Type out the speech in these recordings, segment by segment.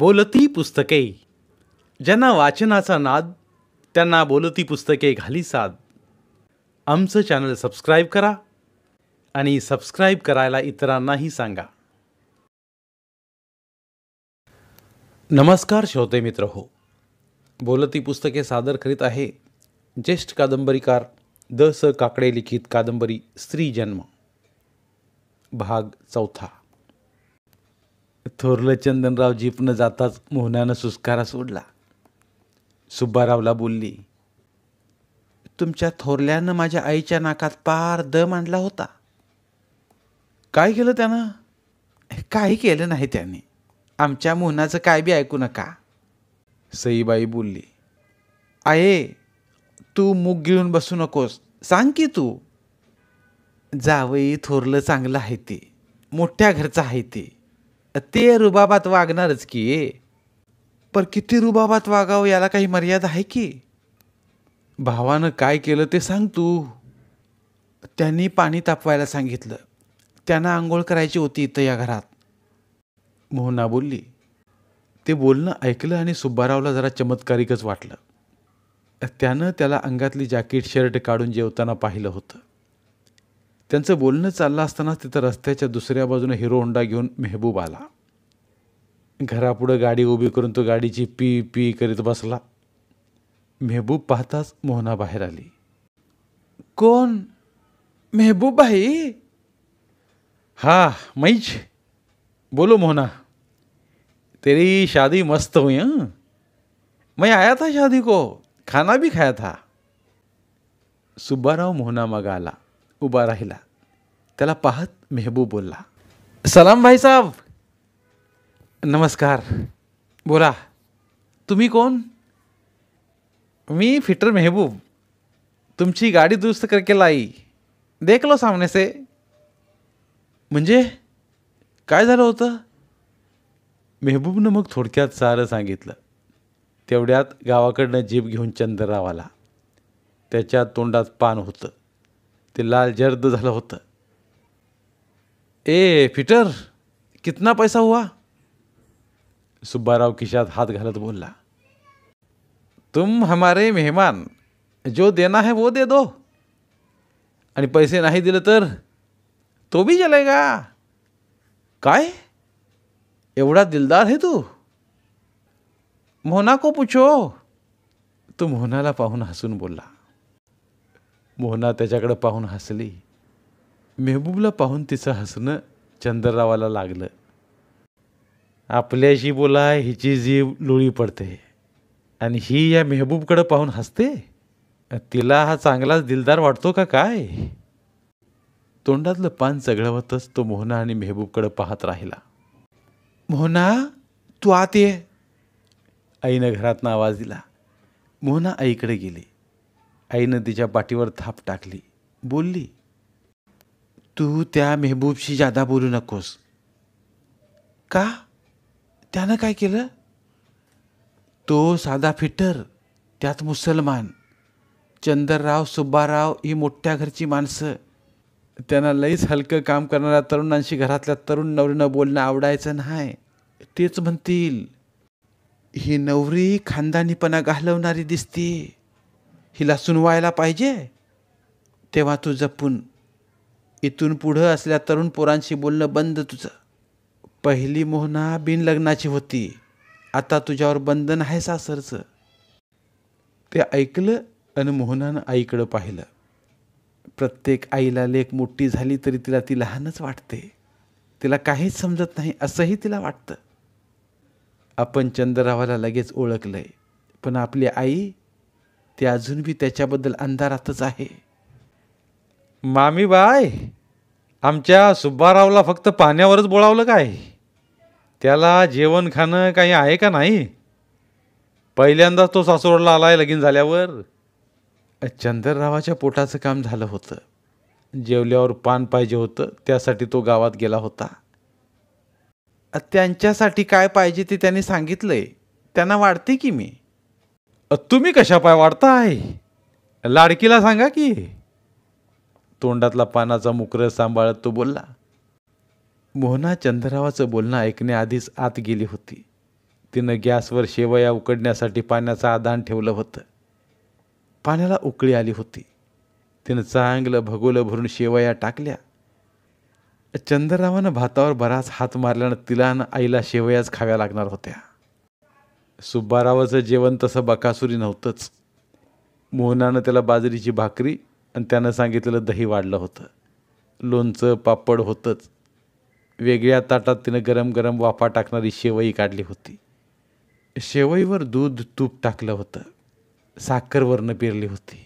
बोलती पुस्तके ज्यांना वाचनाचा नाद त्यांना बोलती पुस्तके घाली साद आमचं चॅनल सबस्क्राईब करा आणि सबस्क्राईब करायला इतरांनाही सांगा नमस्कार श्रोते मित्र हो बोलती पुस्तके सादर करीत आहे ज्येष्ठ कादंबरीकार द स काकडे लिखित कादंबरी स्त्री जन्म भाग चौथा थोरलं चंदनराव जीपनं जाताच मोहनानं सुस्कारा सोडला सुब्बारावला बोलली तुमच्या थोरल्यानं माझ्या आईच्या नाकात पार द मांडला होता काय केलं त्यानं काही केलं नाही त्याने आमच्या मोहनाचं काय बी ऐकू नका सईबाई बोलली आये तू मूग घेऊन बसू नकोस सांग की तू जावई थोरलं चांगलं आहे ते मोठ्या घरचं आहे ते ते रुबाबात वागणारच की पर किती रुबाबात वागावं याला काही मर्यादा आहे की भावानं काय केलं ते सांग तू त्यांनी पाणी तापवायला सांगितलं त्यांना आंघोळ करायची होती इथं या घरात मोहना बोलली ते बोलणं ऐकलं आणि सुब्बारावला जरा चमत्कारिकच वाटलं त्यानं त्याला अंगातली जॅकेट शर्ट काढून जेवताना पाहिलं होतं त्यांचं बोलणं चाललं असताना तिथं रस्त्याच्या दुसऱ्या बाजूने हिरो होंडा घेऊन मेहबूब आला घरापुढं गाडी उभी करून तो गाडीची पी पी करीत बसला मेहबूब पाहताच मोहना बाहेर आली कोण मेहबूब भाई हा मैच बोलो मोहना तेरी शादी मस्त हुई हां मैं आया था शादी को खाना भी खाया था सुब्बाराव मोहना मग आला उभा राहिला त्याला पाहत मेहबूब बोलला सलाम भाई साहब नमस्कार बोला तुम्ही कोण मी फिटर मेहबूब तुमची गाडी दुरुस्त करके लाई देखलो सामने से म्हणजे काय झालं होतं मेहबूबनं मग थोडक्यात सारं सांगितलं तेवढ्यात गावाकडनं जीप घेऊन चंद्रराव आला त्याच्या तोंडात पान होतं ते लाल जर्द झालं होतं ए पीटर कितना पैसा हुआ सुब्बाराव खिशात हात घालत बोलला तुम हमारे मेहमान जो देना है वो दे दो आणि पैसे नाही दिले तर तो भी चलेगा काय एवढा दिलदार है तू मोहना को पूछो तू मोहनाला पाहून हसून बोलला मोहना त्याच्याकडं पाहून हसली मेहबूबला पाहून तिचं हसणं चंद्ररावाला लागलं आपल्याशी बोलाय हिची जीव लोळी पडते आणि ही या मेहबूबकडं पाहून हसते तिला हा चांगलाच दिलदार वाटतो का काय तोंडातलं पान चघळवतच तो मोहना आणि मेहबूबकडं पाहत राहिला मोहना तू आत ये आईनं घरातनं आवाज दिला मोहना आईकडे गेली आईनं तिच्या पाठीवर थाप टाकली बोलली तू त्या मेहबूबशी जादा बोलू नकोस का त्यानं काय केलं तो साधा फिटर त्यात मुसलमान चंदरराव सुब्बाराव ही मोठ्या घरची माणसं त्यांना लईच हलकं काम करणाऱ्या तरुणांशी घरातल्या तरुण नवरीनं बोलणं आवडायचं नाही तेच म्हणतील ही नवरी खानदानीपणा घालवणारी दिसते हिला सुनवायला पाहिजे तेव्हा तू जपून इथून पुढं असल्या तरुण पोरांशी बोलणं बंद तुझं पहिली मोहना बिनलग्नाची होती आता तुझ्यावर बंधन आहे सासरचं ते ऐकलं आणि मोहनानं आईकडं पाहिलं प्रत्येक आईला लेख मोठी झाली तरी तिला ती लहानच वाटते तिला काहीच समजत नाही असंही तिला वाटतं आपण चंद्ररावाला लगेच ओळखलं आहे पण आपली आई ते अजून बी त्याच्याबद्दल अंधारातच आहे मामी बाय आमच्या सुब्बारावला फक्त पाण्यावरच बोळावलं काय त्याला जेवण खाणं काही आहे का नाही पहिल्यांदाच तो सासवडला आलाय लगीन झाल्यावर चंद्ररावाच्या पोटाचं काम झालं होतं जेवल्यावर पान पाहिजे होतं त्यासाठी तो गावात गेला होता त्यांच्यासाठी काय पाहिजे ते त्यांनी सांगितलंय त्यांना वाढते की मी तुम्ही कशा पाय वाढताय लाडकीला सांगा की तोंडातला पानाचा मुकर सांभाळत तो बोलला मोहना चंद्रावाचं बोलणं ऐकण्याआधीच आत गेली होती तिनं गॅसवर शेवया उकडण्यासाठी पाण्याचं आदान ठेवलं होतं पाण्याला उकळी आली होती तिनं चांगलं भगोलं भरून शेवया टाकल्या चंद्ररावानं भातावर बराच हात मारल्यानं तिला आईला शेवयाच खाव्या लागणार होत्या सुब्बारावाचं जेवण तसं बकासुरी नव्हतंच मोहनानं त्याला बाजरीची भाकरी आणि त्यानं सांगितलेलं दही वाढलं होतं लोणचं पापड होतंच वेगळ्या ताटात तिनं गरम गरम वाफा टाकणारी शेवई काढली होती शेवईवर दूध तूप टाकलं होतं साखरवरनं पेरली होती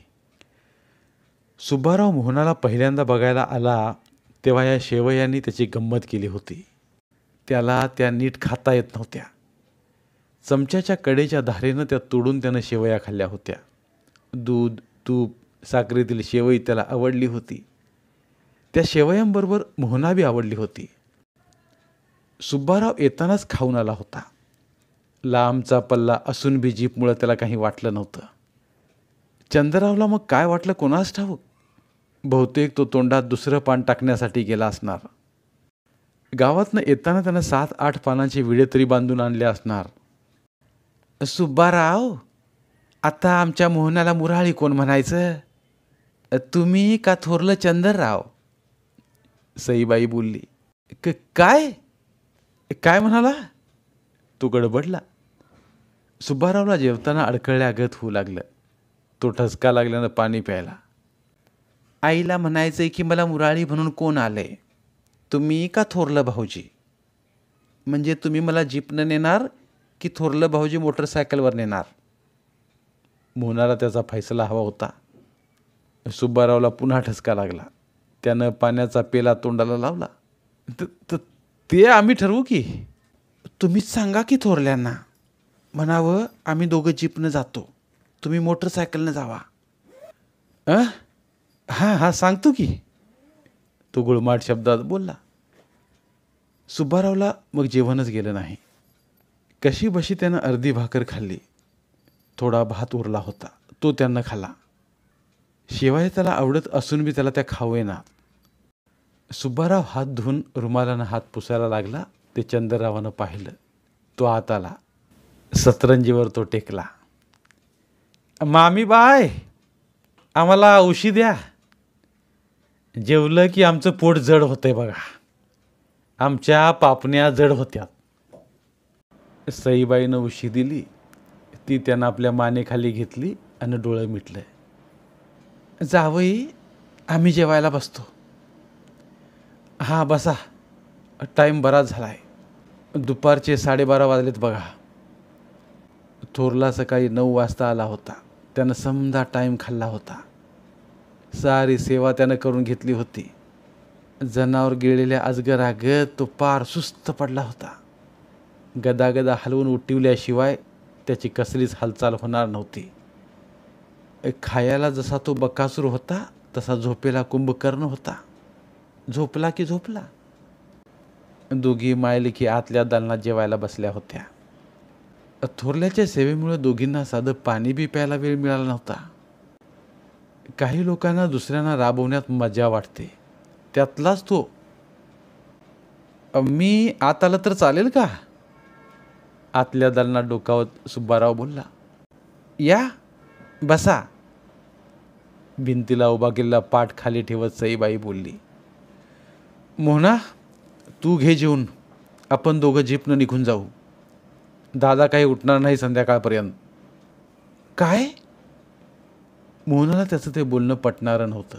सुब्बाराव मोहनाला पहिल्यांदा बघायला आला तेव्हा या शेवयांनी त्याची गंमत केली होती त्याला त्या नीट खाता येत नव्हत्या चमच्याच्या कडेच्या धारेनं त्या तोडून त्यानं शेवया खाल्ल्या होत्या दूध तूप साखरेतील शेवई त्याला आवडली होती त्या शेवयांबरोबर बी आवडली होती सुब्बाराव येतानाच खाऊन आला होता लांबचा पल्ला असून बी जीपमुळं त्याला काही वाटलं नव्हतं चंद्ररावला मग काय वाटलं कोणास ठाऊक बहुतेक तो तोंडात दुसरं पान टाकण्यासाठी गेला असणार गावातनं येताना त्यानं सात आठ पानांचे विडे तरी बांधून आणले असणार सुब्बाराव आता आमच्या मोहनाला मुराळी कोण म्हणायचं तुम्ही का थोरलं चंदरराव सईबाई बोलली क काय काय म्हणाला तो गडबडला सुब्बारावला जेवताना अडकळल्यागत होऊ लागलं तो ठसका लागल्यानं पाणी प्यायला आईला म्हणायचं की मला मुराळी म्हणून कोण आले तुम्ही का थोरलं भाऊजी म्हणजे तुम्ही मला जिपनं नेणार की थोरलं भाऊजी मोटरसायकलवर नेणार मोहनाला त्याचा फैसला हवा होता सुब्बारावला पुन्हा ठसका लागला त्यानं पाण्याचा पेला तोंडाला लावला तर ते आम्ही ठरवू की तुम्हीच सांगा की थोरल्यांना म्हणावं आम्ही दोघं जीपनं जातो तुम्ही मोटरसायकलनं जावा हां हां सांगतो की तो गुळमाट शब्दात बोलला सुब्बारावला मग जेवणच गेलं नाही कशी बशी त्यानं अर्धी भाकर खाल्ली थोडा भात उरला होता तो त्यांना खाला शिवाय त्याला आवडत असून बी त्याला त्या खावेना सुब्बाराव हात धुवून रुमालानं हात पुसायला लागला ते चंद्ररावानं पाहिलं तो आत आला सतरंजीवर तो टेकला मामी बाय आम्हाला उशी द्या जेवलं की आमचं पोट जड होतंय बघा आमच्या पापण्या जड होत्या सईबाईनं उशी दिली ती त्यानं आपल्या मानेखाली घेतली आणि डोळं मिटलं जावई आम्ही जेवायला बसतो हां बसा टाईम बराच झाला आहे दुपारचे साडेबारा वाजलेत बघा थोरला सकाळी नऊ वाजता आला होता त्यानं समजा टाईम खाल्ला होता सारी सेवा त्यानं करून घेतली होती जनावर गेलेल्या अजगरागत तो पार सुस्त पडला होता गदागदा हलवून उठिवल्याशिवाय त्याची कसलीच हालचाल होणार नव्हती खायाला जसा तो बकासूर होता तसा झोपेला कुंभकर्ण होता झोपला की झोपला दोघी की आतल्या दालनात जेवायला बसल्या होत्या थोरल्याच्या सेवेमुळे दोघींना साधं पाणी बी प्यायला वेळ मिळाला नव्हता काही लोकांना दुसऱ्यांना राबवण्यात मजा वाटते त्यातलाच तो मी आत आलं तर चालेल का आतल्या दलना डोकावत सुब्बाराव बोलला या बसा भिंतीला उभा केलेला पाठ खाली ठेवत सईबाई बोलली मोहना तू घे जेवून आपण दोघं झेपनं निघून जाऊ दादा काही उठणार नाही संध्याकाळपर्यंत काय मोहनाला त्याचं ते बोलणं पटणारं नव्हतं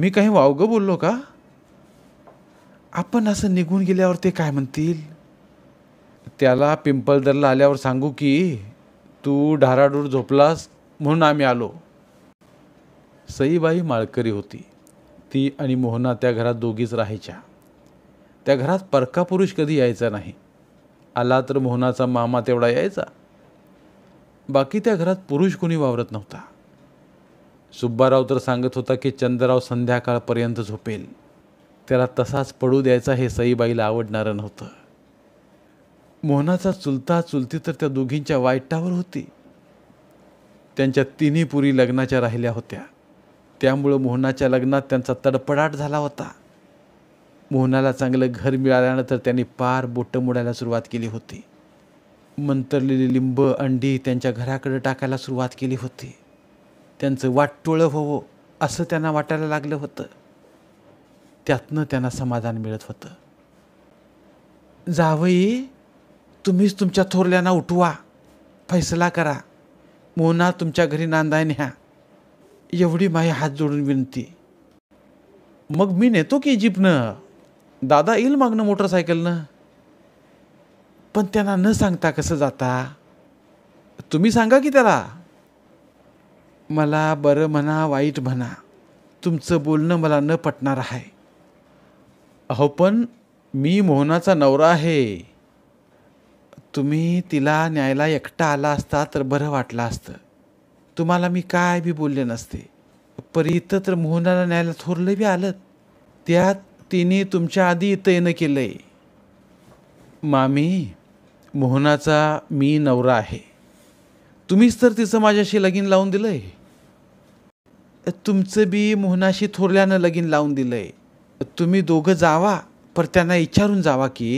मी काही वावगं बोललो का आपण असं निघून गेल्यावर ते काय म्हणतील त्याला पिंपलदरला आल्यावर सांगू की तू ढाराडूर झोपलास म्हणून आम्ही आलो सईबाई माळकरी होती ती आणि मोहना त्या घरात दोघीच राहायच्या त्या घरात परका पुरुष कधी यायचा नाही आला तर मोहनाचा मामा तेवढा यायचा बाकी त्या घरात पुरुष कोणी वावरत नव्हता सुब्बाराव तर सांगत होता की चंद्रराव संध्याकाळपर्यंत झोपेल त्याला तसाच पडू द्यायचा हे सईबाईला आवडणारं नव्हतं मोहनाचा चुलता चुलती तर त्या दोघींच्या वाईटावर होती त्यांच्या तिन्ही पुरी लग्नाच्या राहिल्या होत्या त्यामुळं मोहनाच्या लग्नात त्यांचा तडपडाट झाला होता मोहनाला चांगलं घर मिळाल्यानंतर त्यांनी पार बोटं मोडायला सुरुवात केली होती मंतरलेली लिंब अंडी त्यांच्या घराकडे टाकायला सुरुवात केली होती त्यांचं वाटटोळं व्हावं असं त्यांना वाटायला लागलं होतं त्यातनं त्यांना समाधान मिळत होतं जावई तुम्हीच तुमच्या थोरल्यांना उठवा फैसला करा मोहना तुमच्या घरी नांदाय न्या एवढी माझी हात जोडून विनंती मग मी नेतो की इजिप्तनं दादा येईल मागणं मोटरसायकलनं पण त्यांना न सांगता कसं जाता तुम्ही सांगा की त्याला मला बरं म्हणा वाईट म्हणा तुमचं बोलणं मला न पटणार आहे अहो पण मी मोहनाचा नवरा आहे तुम्ही तिला न्यायला एकटा आला असता तर बरं वाटलं असतं तुम्हाला मी काय बी बोलले नसते पर इथं तर मोहनाला न्यायला थोरलं बी आलं त्यात तिने तुमच्या आधी इथं येणं केलं आहे मामी मोहनाचा मी नवरा आहे तुम्हीच तर तिचं माझ्याशी लगीन लावून दिलं आहे तुमचं बी मोहनाशी थोरल्यानं लगीन लावून दिलं आहे तुम्ही दोघं जावा पर त्यांना विचारून जावा की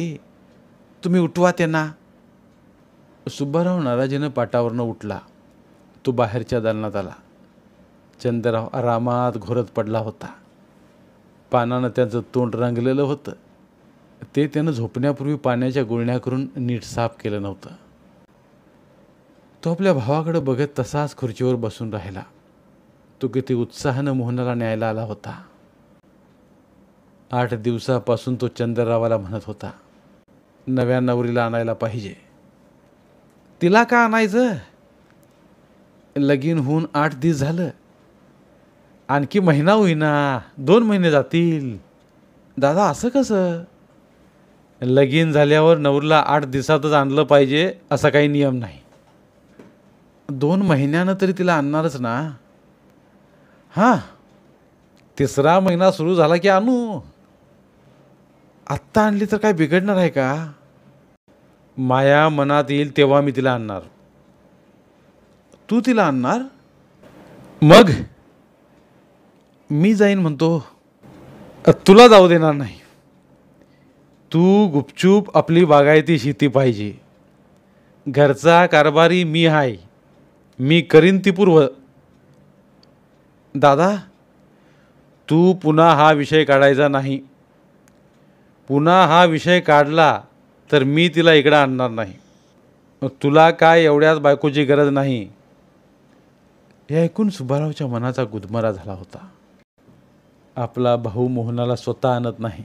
तुम्ही उठवा त्यांना सुब्बाराव नाराजीनं पाटावरनं उठला तो बाहेरच्या दालनात आला चंद्रराव आरामात घोरत पडला होता पानानं त्याचं तोंड रंगलेलं होतं ते त्यानं झोपण्यापूर्वी पाण्याच्या गुळण्या करून नीट साफ केलं नव्हतं तो आपल्या भावाकडे बघत तसाच खुर्चीवर बसून राहिला तो किती उत्साहानं मोहनाला न्यायला आला होता आठ दिवसापासून तो चंद्ररावाला म्हणत होता नव्या नवरीला आणायला पाहिजे तिला का आणायचं लगीन होऊन आठ दिस झालं आणखी महिना होईना दोन महिने जातील दादा असं कसं लगीन झाल्यावर नवरला आठ दिवसातच आणलं पाहिजे असा काही नियम नाही दोन महिन्यानं तरी तिला आणणारच ना हां तिसरा महिना सुरू झाला की आणू आत्ता आणली तर काय बिघडणार आहे का माया मनात येईल तेव्हा मी तिला आणणार तू तिला आणणार मग मी जाईन म्हणतो तुला जाऊ देणार नाही तू गुपचूप आपली बागायती शेती पाहिजे घरचा कारभारी मी आहे मी करीन ती पूर्व दादा तू पुन्हा हा विषय काढायचा नाही पुन्हा हा विषय काढला तर मी तिला इकडं आणणार नाही मग तुला काय एवढ्याच बायकोची गरज नाही हे ऐकून सुभारावच्या मनाचा गुदमरा झाला होता आपला भाऊ मोहनाला स्वतः आणत नाही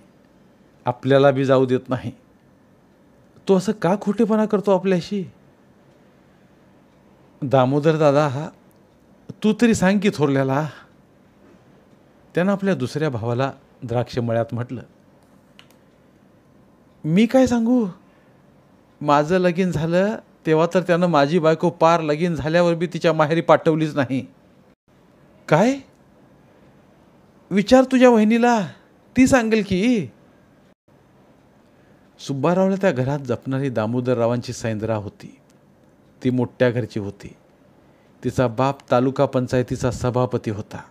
आपल्याला बी जाऊ देत नाही तो असं का खोटेपणा करतो आपल्याशी दामोदर दादा तू तरी सांग की थोरल्याला त्यानं आपल्या दुसऱ्या भावाला द्राक्ष मळ्यात म्हटलं मी काय सांगू माझं लगीन झालं तेव्हा तर त्यानं माझी बायको पार लगीन झाल्यावर बी तिच्या माहेरी पाठवलीच नाही काय विचार तुझ्या वहिनीला ती सांगेल की सुब्बारावला त्या घरात जपणारी दामोदररावांची सैंद्रा होती ती मोठ्या घरची होती तिचा बाप तालुका पंचायतीचा सभापती होता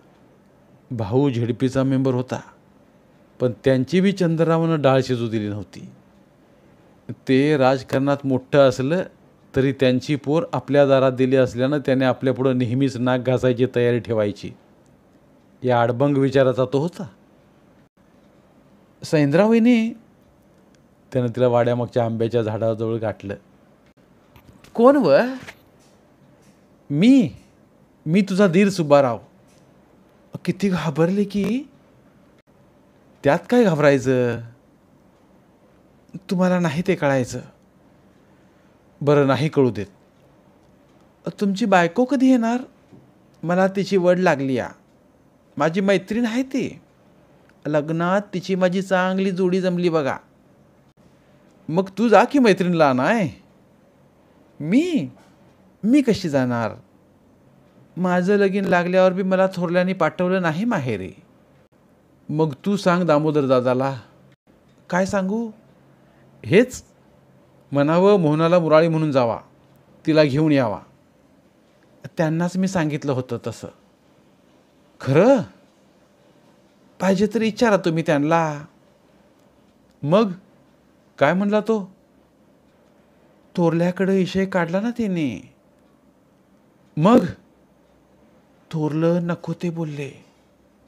भाऊ झेडपीचा मेंबर होता पण त्यांची बी चंद्ररावानं डाळ शिजू दिली नव्हती ते राजकारणात मोठं असलं तरी त्यांची पोर आपल्या दारात दिली असल्यानं त्याने आपल्यापुढं नेहमीच नाक घासायची तयारी ठेवायची या आडबंग विचाराचा तो होता सैंद्रावीने त्यानं तिला वाड्यामागच्या आंब्याच्या झाडाजवळ गाठलं कोण व मी मी तुझा धीर सुब्बाराव किती घाबरले की त्यात काय घाबरायचं तुम्हाला नाही ते कळायचं बरं नाही कळू देत तुमची बायको कधी येणार मला तिची वड लागली या माझी मैत्रीण आहे ती लग्नात तिची माझी चांगली जोडी जमली बघा मग तू जा की मैत्रिणीला आणाय मी मी कशी जाणार माझं लगीन लागल्यावर बी मला थोरल्याने पाठवलं नाही माहेरी मग तू सांग दामोदर दादाला काय सांगू हेच म्हणावं मोहनाला मुराळी म्हणून जावा तिला घेऊन यावा त्यांनाच मी सांगितलं होतं तसं खरं पाहिजे तर विचारा तुम्ही त्यांना मग काय म्हणला तो थोरल्याकडं विषय काढला ना तिने मग थोरलं नको ते बोलले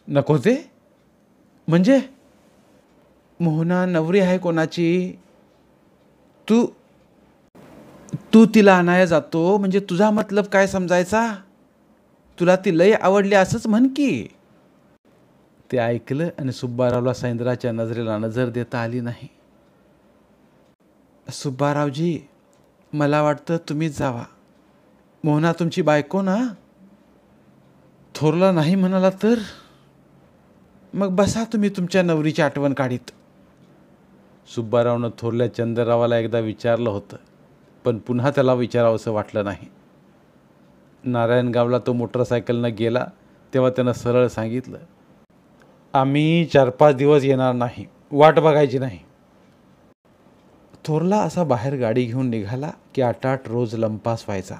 नको ते म्हणजे मोहना नवरी आहे कोणाची तू तू तिला आणायला जातो म्हणजे तुझा मतलब काय समजायचा तुला ती लय आवडली असंच म्हण की ते ऐकलं आणि सुब्बारावला सैंद्राच्या नजरेला नजर देता आली नाही सुब्बारावजी मला वाटतं तुम्हीच जावा मोहना तुमची बायको ना थोरला नाही म्हणाला तर मग बसा तुम्ही तुमच्या नवरीची आठवण काढीत सुब्बारावनं थोरल्या चंद्ररावाला एकदा विचारलं होतं पण पुन्हा त्याला विचारावंसं वाटलं नाही नारायणगावला तो मोटरसायकलनं गेला तेव्हा त्यानं सरळ सांगितलं आम्ही चार पाच दिवस येणार नाही वाट बघायची नाही थोरला असा बाहेर गाडी घेऊन निघाला की आठ आठ रोज लंपास व्हायचा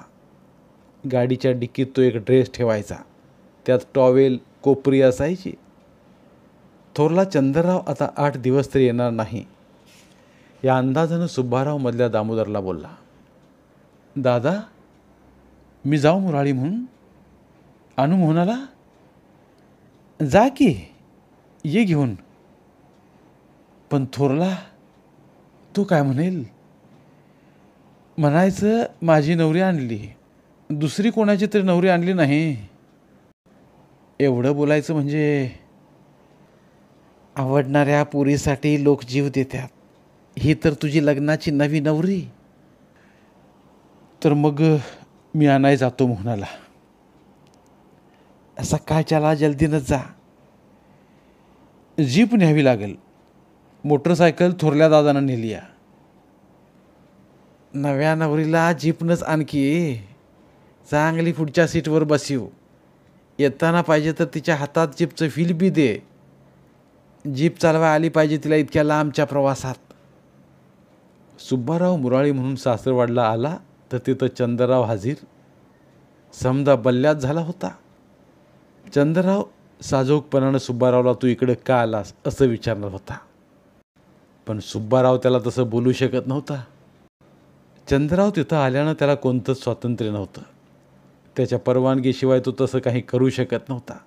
गाडीच्या डिक्कीत तो एक ड्रेस ठेवायचा त्यात टॉवेल कोपरी असायची थोरला चंद्रराव आता आठ दिवस तरी येणार नाही या अंदाजानं मधल्या दामोदरला बोलला दादा मी जाऊ मुराळी म्हणून अनु म्हणाला जा की ये घेऊन पण थोरला तो काय म्हणेल म्हणायचं माझी नवरी आणली दुसरी कोणाची तरी नवरी आणली नाही एवढं बोलायचं म्हणजे आवडणाऱ्या पुरीसाठी लोक जीव देतात ही तर तुझी लग्नाची नवी नवरी तर मग मी आणाय जातो म्हणाला सकाळच्याला जल्दीनंच जा जीप न्यावी लागेल मोटरसायकल थोरल्या दादानं नेली या नव्या नवरीला जीपनंच आणखी चांगली पुढच्या सीटवर बसीव येताना पाहिजे तर तिच्या हातात जीपचं फील बी दे जीप चालवा आली पाहिजे तिला इतक्या लांबच्या प्रवासात सुब्बाराव मुराळी म्हणून सासरवाडला आला तर तिथं चंद्रराव हाजीर समजा बल्ल्यात झाला होता चंद्रराव साजोगपणानं सुब्बारावला तू इकडे का आलास असं विचारणार होता पण सुब्बाराव त्याला तसं बोलू शकत नव्हता चंद्रराव तिथं आल्यानं त्याला कोणतंच स्वातंत्र्य नव्हतं त्याच्या परवानगीशिवाय तो तसं काही करू शकत नव्हता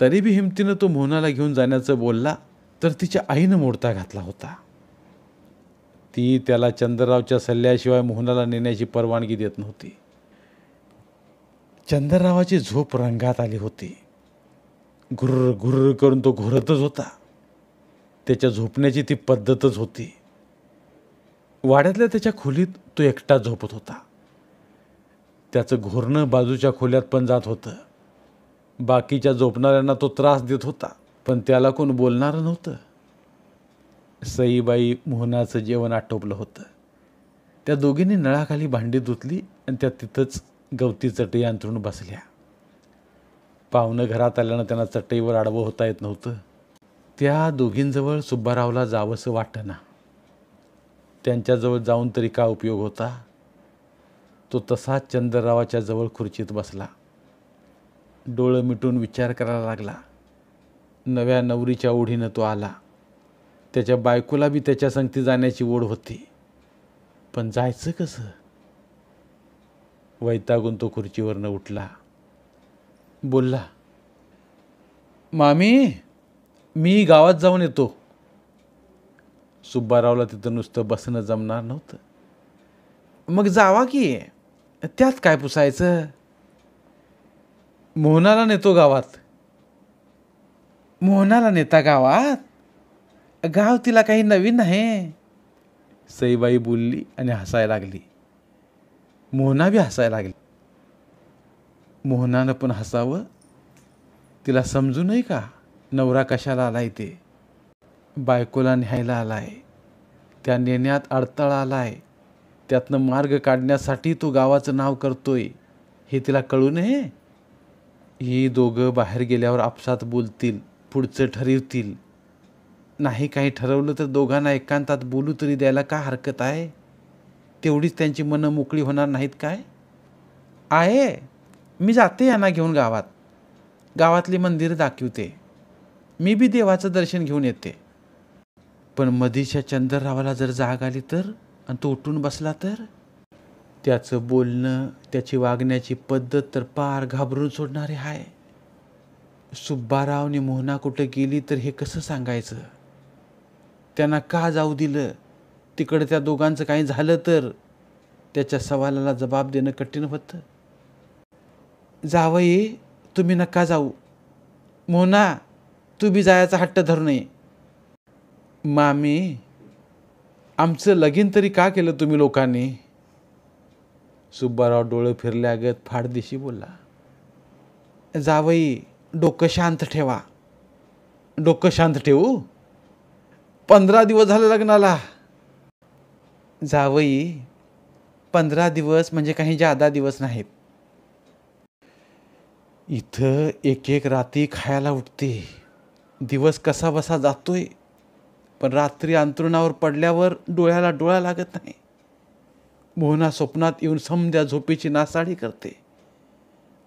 तरी बी हिमतीनं तो मोहनाला घेऊन जाण्याचं बोलला तर तिच्या आईनं मोडता घातला होता ती त्याला चंद्ररावच्या सल्ल्याशिवाय मोहनाला नेण्याची परवानगी देत नव्हती चंद्ररावाची झोप रंगात आली होती घुर्र घुर्र करून तो घोरतच होता त्याच्या झोपण्याची ती पद्धतच होती वाड्यातल्या त्याच्या खोलीत तो एकटा झोपत होता त्याचं घोरणं बाजूच्या खोल्यात पण जात होतं बाकीच्या झोपणाऱ्यांना तो त्रास देत होता पण त्याला कोण बोलणारं नव्हतं सईबाई मोहनाचं जेवण आटोपलं होतं त्या दोघींनी नळाखाली भांडी धुतली आणि त्या तिथंच गवती चटई अंतरून बसल्या पाहुणं घरात आल्यानं त्यांना चटईवर आडवं होता येत नव्हतं त्या दोघींजवळ सुब्बारावला जावंसं वाटना त्यांच्याजवळ जाऊन तरी का उपयोग होता तो तसा चंद्ररावाच्या जवळ खुर्चीत बसला डोळं मिटून विचार करायला लागला नव्या नवरीच्या ओढीनं तो आला त्याच्या बायकोला बी त्याच्या संगती जाण्याची ओढ होती पण जायचं कसं वैतागून तो खुर्चीवरनं उठला बोलला मामी मी गावात जाऊन येतो सुब्बारावला तिथं नुसतं बसणं जमणार नव्हतं मग जावा की त्यात काय पुसायचं मोहनाला नेतो गावात मोहनाला नेता गावात गाव तिला काही नवीन नाही सईबाई बोलली आणि हसायला लागली मोहना बी हसायला लागली मोहनानं पण हसावं तिला समजू नये का नवरा कशाला आलाय ते बायकोला न्यायला आलाय त्या नेण्यात अडथळा आलाय त्यातनं मार्ग काढण्यासाठी तो गावाचं नाव करतोय हे तिला कळू नये ही दोघं बाहेर गेल्यावर आपसात बोलतील पुढचं ठरवतील नाही काही ठरवलं तर दोघांना एकांतात बोलू तरी द्यायला का हरकत आहे तेवढीच त्यांची मनं मोकळी होणार नाहीत काय आहे मी जाते यांना घेऊन गावात गावातली मंदिर दाखवते मी बी देवाचं दर्शन घेऊन येते पण मधीच्या चंद्ररावाला जर जाग आली तर आणि तो उठून बसला तर त्याचं बोलणं त्याची वागण्याची पद्धत तर पार घाबरून सोडणारे आहे सुब्बारावने मोहना कुठे गेली तर हे कसं सांगायचं त्यांना का जाऊ दिलं तिकडं त्या दोघांचं काही झालं तर त्याच्या सवालाला जबाब देणं कठीण होतं जावई तुम्ही नका जाऊ मोना तू बी जायचा हट्ट धरू नये मामी आमचं लगीन तरी का केलं तुम्ही लोकांनी सुब्बाराव डोळे फिरल्यागत फाडदिशी बोलला जावई डोकं शांत ठेवा डोकं शांत ठेवू पंधरा दिवस झाले लग्नाला जावई पंधरा दिवस म्हणजे काही जादा दिवस नाहीत इथं एक एक रात्री खायला उठते दिवस कसा बसा जातोय पण रात्री अंतरुणावर पडल्यावर डोळ्याला डोळा लागत नाही मोहना स्वप्नात येऊन समध्या झोपेची नासाडी करते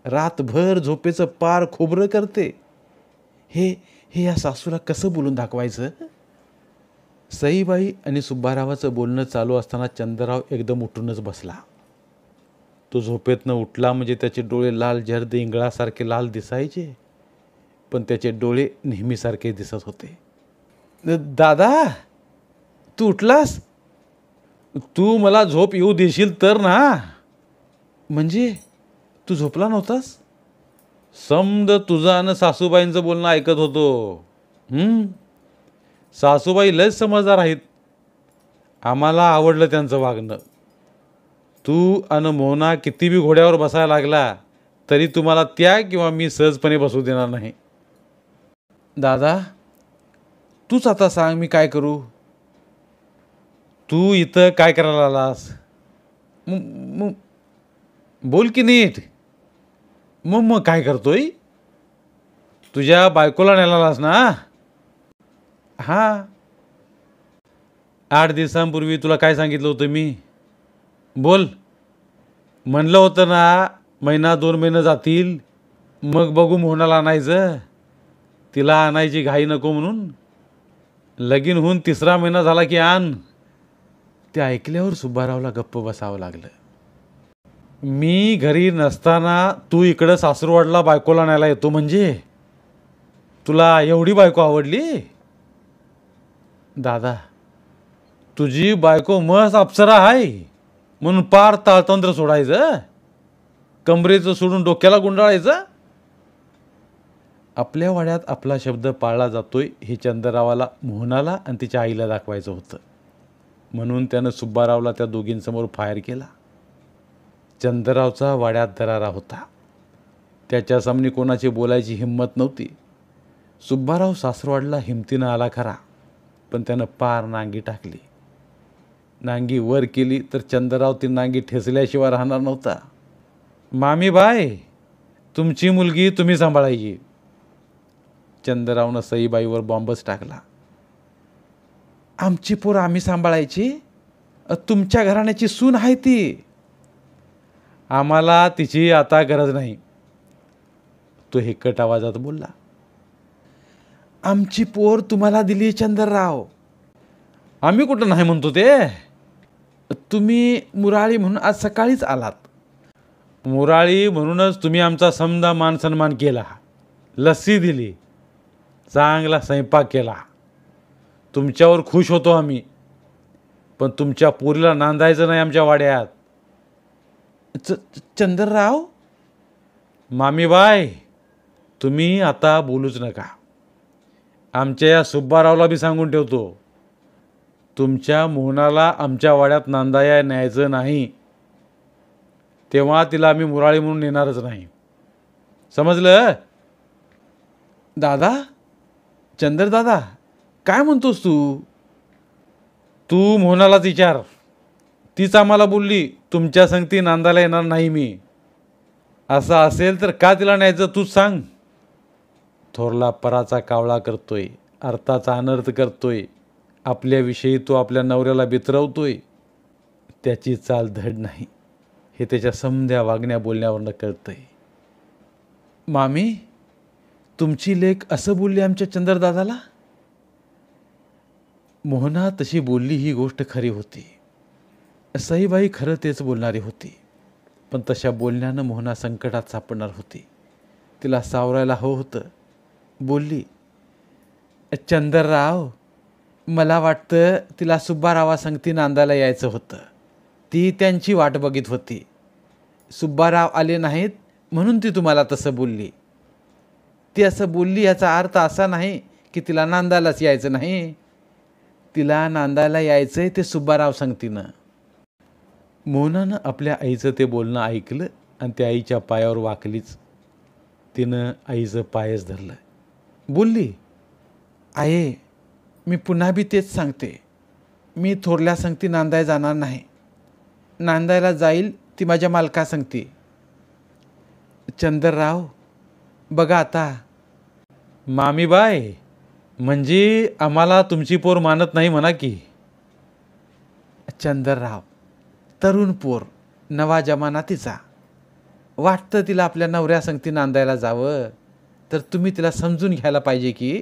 रातभर झोपेचं पार खोबरं करते हे हे या सासूला कसं बोलून दाखवायचं सईबाई आणि सुब्बारावाचं बोलणं चालू असताना चंद्रराव एकदम उठूनच बसला तो झोपेतनं उठला म्हणजे त्याचे डोळे लाल जर्द इंगळासारखे लाल दिसायचे पण त्याचे डोळे नेहमीसारखे दिसत होते दादा तू उठलास तू मला झोप येऊ देशील तर ना म्हणजे तू झोपला नव्हतास समद तुझा आणि सासूबाईंचं बोलणं ऐकत होतो सासूबाई लयच समजदार आहेत आम्हाला आवडलं त्यांचं वागणं तू आणि मोहना किती बी घोड्यावर बसायला लागला तरी तुम्हाला त्या किंवा मी सहजपणे बसू देणार नाही दादा तूच आता सांग मी काय करू तू इथं काय करायला आलास बोल की नीट मग मग काय करतोय तुझ्या बायकोला नेला आलास ना हां आठ दिवसांपूर्वी तुला काय सांगितलं होतं मी बोल म्हणलं होतं ना महिना दोन महिनं जातील मग बघू मोहनाला आणायचं तिला आणायची घाई नको म्हणून लगीन होऊन तिसरा महिना झाला की आण ते ऐकल्यावर सुब्बारावला गप्प बसावं लागलं मी घरी नसताना तू इकडं सासरवाडला बायकोला न्यायला येतो म्हणजे तुला एवढी बायको आवडली दादा तुझी बायको मस अप्सरा आहे म्हणून पार ताळतंत्र सोडायचं कमरेचं सोडून डोक्याला गुंडाळायचं आपल्या वाड्यात आपला शब्द पाळला जातोय हे चंद्ररावाला मोहनाला आणि तिच्या आईला दाखवायचं होतं म्हणून त्यानं सुब्बारावला त्या दोघींसमोर फायर केला चंद्ररावचा वाड्यात दरारा होता त्याच्या सामने कोणाची बोलायची हिंमत नव्हती सुब्बाराव सासरवाडला हिमतीनं आला खरा पण त्यानं पार नांगी टाकली नांगी वर केली तर चंद्रराव ती नांगी ठेचल्याशिवाय राहणार नव्हता मामी बाय तुमची मुलगी तुम्ही सांभाळायची चंद्ररावनं सईबाईवर बॉम्बच टाकला आमची पोरं आम्ही सांभाळायची तुमच्या घराण्याची सून आहे ती आम्हाला तिची आता गरज नाही तो हेकट आवाजात बोलला आमची पोर तुम्हाला दिली चंद्रराव आम्ही कुठं नाही म्हणतो ते तुम्ही मुराळी म्हणून आज सकाळीच आलात मुराळी म्हणूनच तुम्ही आमचा समजा मान सन्मान केला लस्सी दिली चांगला स्वयंपाक केला तुमच्यावर खुश होतो आम्ही पण तुमच्या पोरीला नांदायचं नाही आमच्या वाड्यात च चंद्रराव बाय तुम्ही आता बोलूच नका आमच्या या सुब्बारावला बी सांगून ठेवतो तुमच्या मोहनाला आमच्या वाड्यात नांदाया न्यायचं नाही तेव्हा तिला आम्ही मुराळी म्हणून नेणारच नाही समजलं दादा चंद्रदादा काय म्हणतोस तू तू मोहनालाच विचार तीच आम्हाला बोलली तुमच्या संगती नांदाला येणार नाही मी असं असेल तर का तिला न्यायचं तूच सांग थोरला पराचा कावळा करतोय अर्थाचा अनर्थ करतोय आपल्याविषयी तो आपल्या नवऱ्याला बितरवतोय त्याची चाल धड नाही हे त्याच्या समध्या वागण्या बोलण्यावरनं कळतंय मामी तुमची लेख असं बोलली आमच्या चंद्रदादाला मोहना तशी बोलली ही गोष्ट खरी होती सईबाई खरं तेच बोलणारी होती पण तशा बोलण्यानं मोहना संकटात सापडणार होती तिला सावरायला हवं होतं बोलली चंदरराव मला वाटतं तिला सुब्बारावा सांगती नांदायला यायचं होतं ती त्यांची वाट बघित होती सुब्बाराव आले नाहीत म्हणून ती तुम्हाला तसं बोलली ती असं बोलली याचा अर्थ असा नाही की तिला नांदायलाच यायचं नाही तिला नांदायला यायचं आहे ते सुब्बाराव सांगतीनं मोहनानं आपल्या आईचं ते बोलणं ऐकलं आणि त्या आईच्या पायावर वाकलीच तिनं आईचं पायच धरलं बोलली आहे मी पुन्हा बी तेच सांगते मी थोरल्या संगती नांदाय जाणार नाही नांदायला जाईल ती माझ्या मालका सांगते चंदरराव बघा आता मामीबाय म्हणजे आम्हाला तुमची पोर मानत नाही म्हणा की चंदरराव तरुण पोर नवा जमाना तिचा वाटतं तिला आपल्या नवऱ्या संगती नांदायला जावं तर तुम्ही तिला समजून घ्यायला पाहिजे की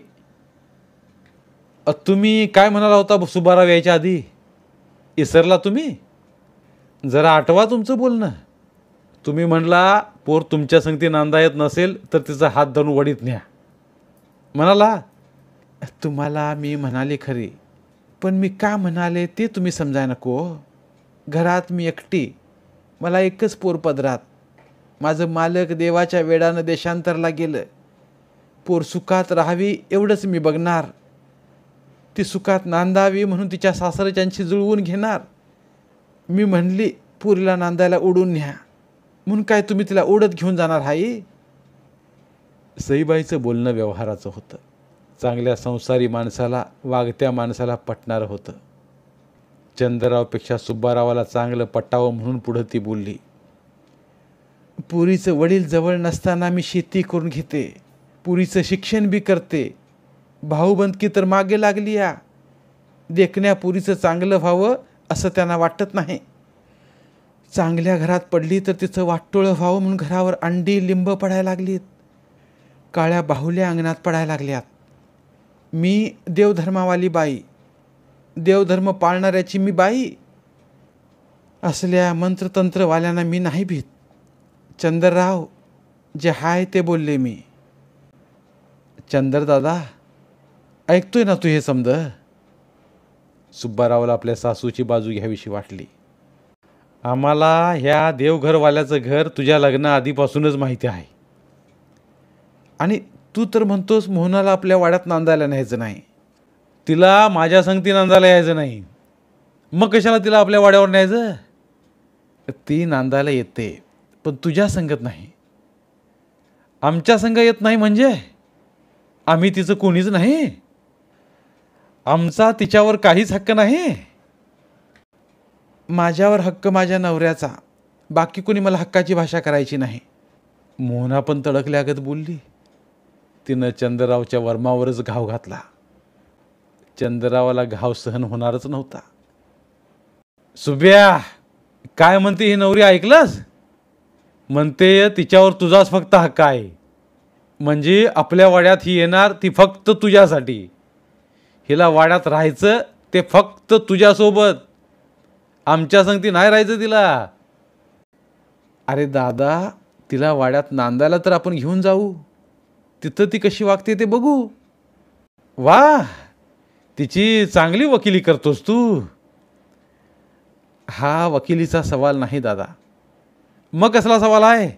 तुम्ही काय म्हणाला होता सुबाराव यायच्या आधी इसरला तुम्ही जरा आठवा तुमचं बोलणं तुम्ही म्हणला पोर तुमच्या संगती नांदा येत नसेल तर तिचा हात धरून वडीत न्या म्हणाला तुम्हाला मी म्हणाले खरी पण मी का म्हणाले ते तुम्ही समजाय नको घरात मी एकटी मला एकच पोर पदरात माझं मालक देवाच्या वेळानं देशांतरला गेलं पोर सुखात राहावी एवढंच मी बघणार ती सुखात नांदावी म्हणून तिच्या सासऱ्याच्यांशी जुळवून घेणार मी म्हणली पुरीला नांदायला ओढून न्या म्हणून काय तुम्ही तिला ओढत घेऊन जाणार हाई सईबाईचं बोलणं व्यवहाराचं होतं चांगल्या संसारी माणसाला वागत्या माणसाला पटणारं होतं चंद्ररावपेक्षा सुब्बारावाला चांगलं पटावं म्हणून पुढं ती बोलली पुरीचं वडील जवळ नसताना मी शेती करून घेते पुरीचं शिक्षण बी करते भाऊबंदकी तर मागे लागली या देखण्या पुरीचं चांगलं व्हावं असं त्यांना वाटत नाही चांगल्या घरात पडली तर तिचं वाटोळं व्हावं म्हणून घरावर अंडी लिंब पडायला लागलीत काळ्या बाहुल्या अंगणात पडायला लागल्यात मी देवधर्मावाली बाई देवधर्म पाळणाऱ्याची मी बाई असल्या मंत्रतंत्रवाल्यांना मी नाही भीत चंद्रराव जे हाय ते बोलले मी चंदरदादा ऐकतोय ना तू हे समज सुब्बारावला आपल्या सासूची बाजू घ्यावीशी वाटली आम्हाला ह्या देवघरवाल्याचं घर तुझ्या लग्नाआधीपासूनच माहिती आहे आणि तू तर म्हणतोस मोहनाला आपल्या वाड्यात नांदायला न्यायचं नाही तिला माझ्या संगती नांदायला यायचं नाही मग कशाला तिला आपल्या वाड्यावर न्यायचं ती नांदायला येते पण तुझ्या संगत नाही आमच्या संग येत नाही म्हणजे आम्ही तिचं कोणीच नाही आमचा तिच्यावर काहीच हक्क नाही माझ्यावर हक्क माझ्या नवऱ्याचा बाकी कोणी मला हक्काची भाषा करायची नाही मोहना पण तडकल्यागत बोलली तिनं चंद्ररावच्या वर्मावरच घाव घातला चंद्ररावाला घाव सहन होणारच नव्हता सुब्या काय म्हणते ही नवरी ऐकलंस म्हणते तिच्यावर तुझाच फक्त हक्क आहे म्हणजे आपल्या वाड्यात ही येणार ती फक्त तुझ्यासाठी हिला वाड्यात राहायचं ते फक्त तुझ्यासोबत आमच्या संगती नाही राहायचं तिला अरे दादा तिला वाड्यात नांदायला तर आपण घेऊन जाऊ तिथं ती कशी वागते ते बघू वा तिची चांगली वकिली करतोस तू हा वकिलीचा सवाल नाही दादा मग कसला सवाल आहे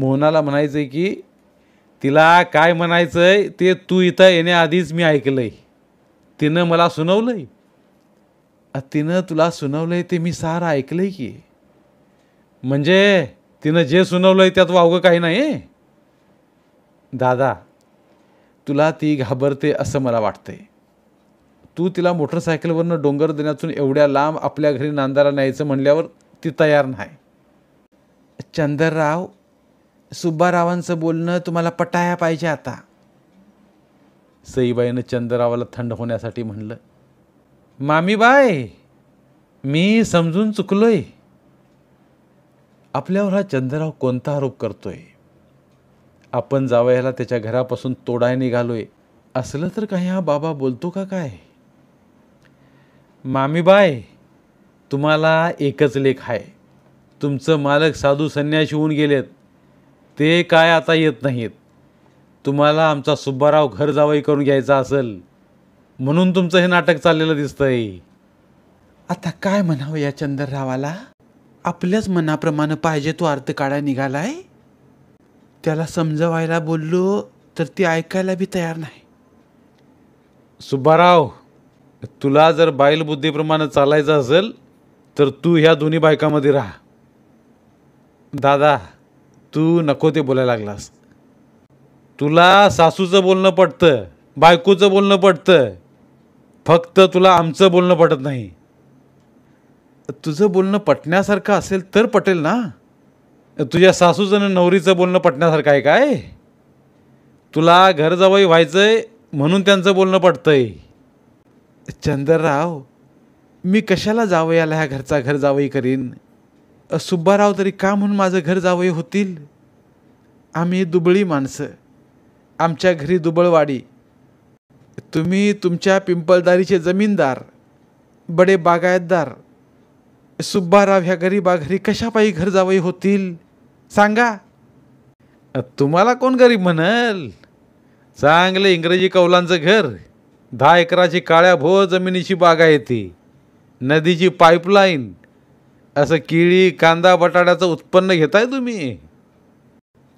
मोहनाला म्हणायचं आहे की तिला काय म्हणायचं आहे ते तू इथं येण्याआधीच मी ऐकलं आहे तिनं मला सुनावलं आहे तिनं तुला सुनावलं आहे ते मी सारं ऐकलं आहे की म्हणजे तिनं जे सुनावलं आहे त्यात वावगं काही नाही दादा तुला ती घाबरते असं मला वाटतंय तू तिला मोटरसायकलवरनं डोंगर देण्यातून एवढ्या लांब आपल्या घरी नांदाला न्यायचं म्हणल्यावर ती तयार नाही चंदरराव सुब्बारावांचं बोलणं तुम्हाला पटाया पाहिजे आता सईबाईनं चंद्रावाला थंड होण्यासाठी म्हणलं मामीबाय मी समजून चुकलोय आपल्यावर हा चंद्रराव कोणता आरोप करतोय आपण जावयाला त्याच्या घरापासून तोडाय निघालोय असलं तर काही हा बाबा बोलतो का काय मामीबाय तुम्हाला एकच लेख आहे तुमचं मालक साधू संन्याशी होऊन गेलेत ते काय आता येत नाहीत तुम्हाला आमचा सुब्बाराव घर जावई करून घ्यायचा असेल म्हणून तुमचं हे नाटक चाललेलं दिसतंय आता काय म्हणावं या चंद्ररावाला आपल्याच मनाप्रमाणे पाहिजे तो अर्थ काढा निघालाय त्याला समजवायला बोललो तर ती ऐकायला बी तयार नाही सुब्बाराव तुला जर बाईल बुद्धीप्रमाणे चालायचं असेल तर तू ह्या दोन्ही बायकामध्ये राहा दादा तू नको ते बोलायला लागलास तुला सासूचं बोलणं पडतं बायकोचं बोलणं पडतं फक्त तुला आमचं बोलणं पटत नाही तुझं बोलणं पटण्यासारखं असेल तर पटेल ना तुझ्या सासूचं आणि नवरीचं बोलणं पटण्यासारखं आहे काय तुला घर व्हायचं आहे म्हणून त्यांचं बोलणं पटतंय चंद्रराव मी कशाला जावं याला ह्या घरचा घर जावई करीन सुब्बाराव तरी का म्हणून माझं घर जावे होतील आम्ही दुबळी माणसं आमच्या घरी दुबळवाडी तुम्ही तुमच्या पिंपळदारीचे जमीनदार बडे बागायतदार सुब्बाराव ह्या गरीबा घरी कशापायी घर जावे होतील सांगा तुम्हाला कोण गरीब म्हणल चांगलं इंग्रजी कौलांचं घर दहा एकराची काळ्या भो जमिनीची बागा येते नदीची पाईपलाईन असं केळी कांदा बटाट्याचं उत्पन्न घेताय तुम्ही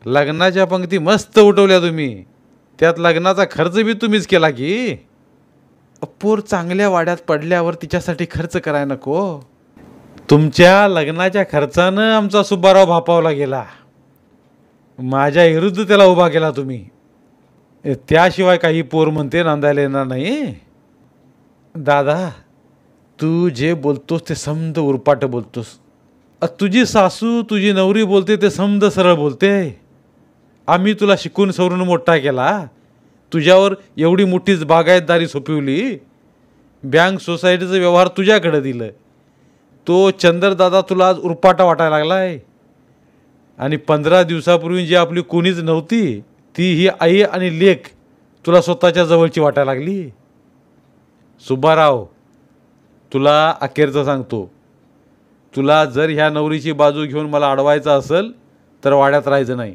लग्नाच्या पंक्ती मस्त उठवल्या तुम्ही त्यात लग्नाचा खर्च बी तुम्हीच केला की पोर चांगल्या वाड्यात पडल्यावर तिच्यासाठी खर्च कराय नको तुमच्या लग्नाच्या खर्चानं आमचा सुब्बाराव भापावला गेला माझ्या विरुद्ध त्याला उभा केला तुम्ही त्याशिवाय काही पोर म्हणते नांदायला येणार नाही दादा तू जे बोलतोस ते समद उरपाट बोलतोस तुझी सासू तुझी नवरी बोलते ते समद सरळ बोलते आम्ही तुला शिकून सवरून मोठा केला तुझ्यावर एवढी मोठीच बागायतदारी सोपवली बँक सोसायटीचं व्यवहार तुझ्याकडे दिलं तो चंद्रदादा तुला आज उरपाटा वाटायला लागला आहे आणि पंधरा दिवसापूर्वी जी आपली कोणीच नव्हती ती ही आई आणि लेख तुला स्वतःच्या जवळची वाटायला लागली सुब्बाराव तुला अखेरचं सांगतो तुला जर ह्या नवरीची बाजू घेऊन मला अडवायचं असेल तर वाड्यात राहायचं नाही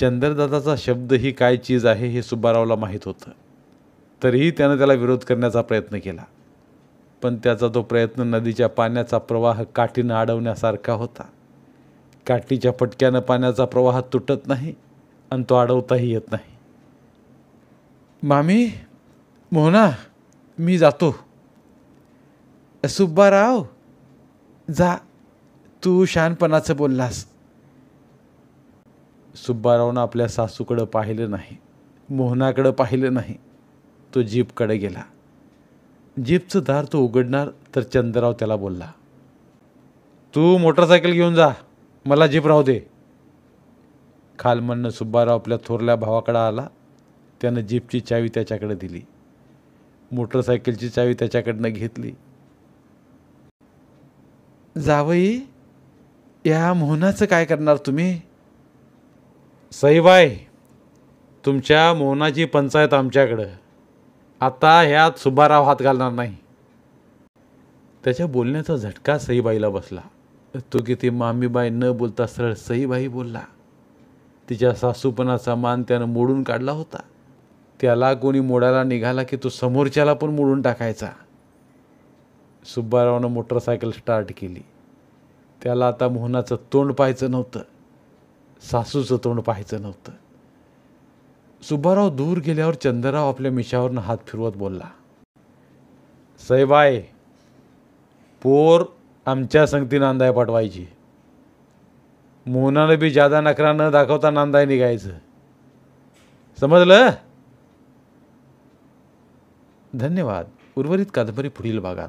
चंद्रदादाचा शब्द ही काय चीज आहे हे सुब्बारावला माहीत होतं तरीही त्यानं त्याला विरोध करण्याचा प्रयत्न केला पण त्याचा तो प्रयत्न नदीच्या पाण्याचा प्रवाह काठीनं अडवण्यासारखा होता काठीच्या फटक्यानं पाण्याचा प्रवाह तुटत नाही आणि तो अडवताही येत नाही मामी मोहना मी जातो सुब्बाराव जा तू शहाणपणाचं बोललास सुब्बारावनं आपल्या सासूकडं पाहिलं नाही मोहनाकडं पाहिलं नाही तो जीपकडे गेला जीपचं दार तो उघडणार तर चंद्रराव त्याला बोलला तू मोटरसायकल घेऊन जा मला जीप राहू दे म्हणणं सुब्बाराव आपल्या थोरल्या भावाकडे आला त्यानं जीपची चावी त्याच्याकडे दिली मोटरसायकलची चावी त्याच्याकडनं घेतली जावई या मोहनाचं काय करणार तुम्ही सईबाई तुमच्या मोहनाची पंचायत आमच्याकडं आता ह्यात सुब्बाराव हात घालणार नाही त्याच्या बोलण्याचा झटका सईबाईला बसला तो किती मामीबाई न बोलता सरळ सईबाई बोलला तिच्या सासूपणाचा मान त्यानं मोडून काढला होता त्याला कोणी मोडायला निघाला की तो समोरच्याला पण मोडून टाकायचा सुब्बारावनं मोटरसायकल स्टार्ट केली त्याला आता मोहनाचं तोंड पाहायचं नव्हतं सासूचं तोंड पाहायचं नव्हतं सुब्बाराव दूर गेल्यावर चंद्रराव आपल्या मिशावरनं हात फिरवत बोलला सैबाय पोर आमच्या संगती नांदाय पाठवायची मोहनानं बी जादा नखरा न दाखवता नांदाय निघायचं समजलं धन्यवाद उर्वरित कादंबरी पुढील भागात